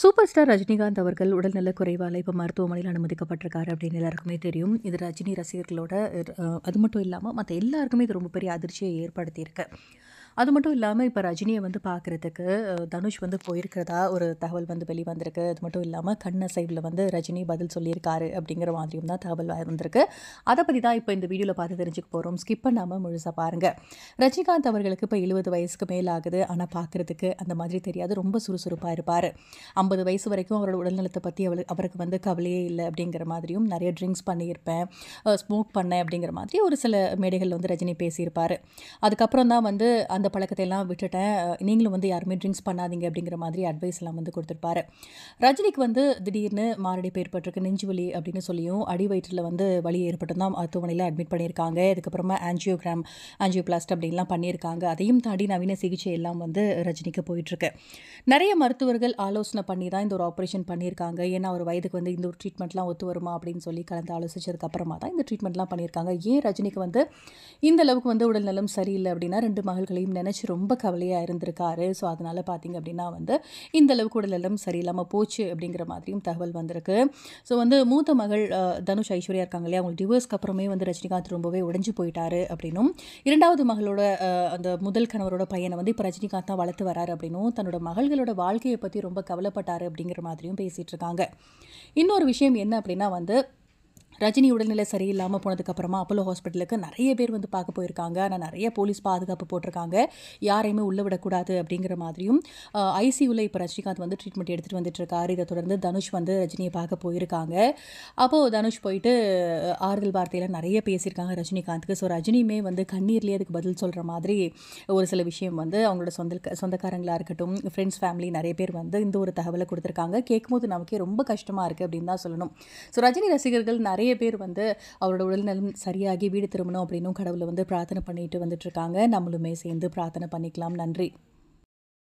super star Rajinikanth அவர்கள் உடல்நல குறைவால் இப்போ மருத்துவமனையில் அனுமதிக்கப்பட்டிருக்காரு அப்படின்னு எல்லாருக்குமே தெரியும் இது ரஜினி ரசிகர்களோட அது மட்டும் இல்லாமல் மற்ற எல்லாருக்குமே இது ரொம்ப பெரிய அதிர்ச்சியை ஏற்படுத்தியிருக்கு அது மட்டும் இல்லாமல் இப்போ ரஜினியை வந்து பார்க்குறதுக்கு தனுஷ் வந்து போயிருக்கிறதா ஒரு தகவல் வந்து வெளிவந்திருக்கு அது மட்டும் இல்லாமல் சைடில் வந்து ரஜினி பதில் சொல்லியிருக்காரு அப்படிங்கிற மாதிரியும் தான் தகவல் வந்திருக்கு அதை பற்றி தான் இப்போ இந்த வீடியோவில் பார்த்து தெரிஞ்சுக்க போகிறோம் ஸ்கிப் பண்ணாமல் முழுசாக பாருங்கள் ரஜினிகாந்த் அவர்களுக்கு இப்போ எழுபது வயசுக்கு மேல் ஆகுது ஆனால் பார்க்குறதுக்கு அந்த மாதிரி தெரியாது ரொம்ப சுறுசுறுப்பாக இருப்பார் ஐம்பது வயசு வரைக்கும் அவரோட உடல்நலத்தை பற்றி அவளு அவருக்கு வந்து கவலையே இல்லை அப்படிங்கிற மாதிரியும் நிறைய ட்ரிங்க்ஸ் பண்ணியிருப்பேன் ஸ்மோக் பண்ணேன் அப்படிங்கிற மாதிரி ஒரு சில மேடைகள் வந்து ரஜினி பேசியிருப்பார் அதுக்கப்புறம் தான் வந்து அந்த பழக்கத்தை எல்லாம் விட்டுட்டேன் நீங்களும் வந்து யாருமே ட்ரிங்க்ஸ் பண்ணாதீங்க அப்படிங்கிற மாதிரி அட்வைஸ்லாம் வந்து கொடுத்துருப்பாரு ரஜினிக்கு வந்து திடீர்னு மாரடைப்பு ஏற்பட்டிருக்கு நெஞ்சு வலி அப்படின்னு சொல்லியும் அடி வயிற்றில் வந்து வலி ஏற்பட்டு தான் மருத்துவமனையில் அட்மிட் பண்ணியிருக்காங்க அதுக்கப்புறமா ஆன்ஜியோகிராம் ஆன்ஜியோபிளாஸ்ட் அப்படின்லாம் பண்ணியிருக்காங்க அதையும் தாண்டி நவீன சிகிச்சை எல்லாம் வந்து ரஜினிக்கு போயிட்டுருக்கு நிறைய மருத்துவர்கள் ஆலோசனை பண்ணி தான் இந்த ஒரு ஆப்ரேஷன் பண்ணியிருக்காங்க ஏன்னா ஒரு வயதுக்கு வந்து இந்த ஒரு ட்ரீட்மெண்ட்லாம் ஒத்து வருமா அப்படின்னு சொல்லி கலந்து ஆலோசிச்சதுக்கு அப்புறமா தான் இந்த ட்ரீட்மெண்ட்லாம் பண்ணியிருக்காங்க ஏன் ரஜினிக்கு வந்து இந்த அளவுக்கு வந்து உடல்நலம் சரியில்லை அப்படின்னா ரெண்டு மகள்களையும் அப்படின்னு நினச்சி ரொம்ப கவலையாக இருந்திருக்காரு ஸோ அதனால் பார்த்திங்க அப்படின்னா வந்து இந்த அளவுக்கு எல்லாம் சரியில்லாமல் போச்சு அப்படிங்கிற மாதிரியும் தகவல் வந்திருக்கு ஸோ வந்து மூத்த மகள் தனுஷ் ஐஸ்வர்யா இருக்காங்க இல்லையா அவங்க டிவோர்ஸ்க்கு அப்புறமே வந்து ரஜினிகாந்த் ரொம்பவே உடஞ்சி போயிட்டாரு அப்படின்னும் இரண்டாவது மகளோட அந்த முதல் கணவரோட பையனை வந்து இப்போ ரஜினிகாந்த் தான் வளர்த்து வராரு அப்படின்னும் தன்னோட மகள்களோட வாழ்க்கையை பற்றி ரொம்ப கவலைப்பட்டார் அப்படிங்கிற மாதிரியும் பேசிகிட்டு இருக்காங்க இன்னொரு விஷயம் என்ன அப்படின்னா வந்து ரஜினி உடல்நிலை சரியில்லாமல் போனதுக்கப்புறமா அப்போலோ ஹாஸ்பிட்டலுக்கு நிறைய பேர் வந்து பார்க்க போயிருக்காங்க ஆனால் நிறைய போலீஸ் பாதுகாப்பு போட்டிருக்காங்க யாரையுமே உள்ளே விடக்கூடாது அப்படிங்கிற மாதிரியும் ஐசியூவில் இப்போ ரஜினிகாந்த் வந்து ட்ரீட்மெண்ட் எடுத்துகிட்டு வந்துட்டு இருக்காரு இதை தொடர்ந்து தனுஷ் வந்து ரஜினியை பார்க்க போயிருக்காங்க அப்போது தனுஷ் போயிட்டு ஆறுதல் வார்த்தையில் நிறைய பேசியிருக்காங்க ரஜினிகாந்த்க்கு ஸோ ரஜினியுமே வந்து கண்ணீர்லேயே அதுக்கு பதில் சொல்கிற மாதிரி ஒரு சில விஷயம் வந்து அவங்களோட சொந்த சொந்தக்காரங்களாக இருக்கட்டும் ஃப்ரெண்ட்ஸ் ஃபேமிலி நிறைய பேர் வந்து இந்த ஒரு தகவலை கொடுத்துருக்காங்க கேட்கும்போது நமக்கே ரொம்ப கஷ்டமாக இருக்குது அப்படின்னு தான் சொல்லணும் ஸோ ரஜினி ரசிகர்கள் நிறைய நிறைய பேர் வந்து அவரோட உடல்நலம் சரியாகி வீடு திரும்பணும் அப்படின்னும் கடவுளை வந்து பிரார்த்தனை பண்ணிட்டு வந்துட்டு இருக்காங்க நம்மளுமே சேர்ந்து பிரார்த்தனை பண்ணிக்கலாம் நன்றி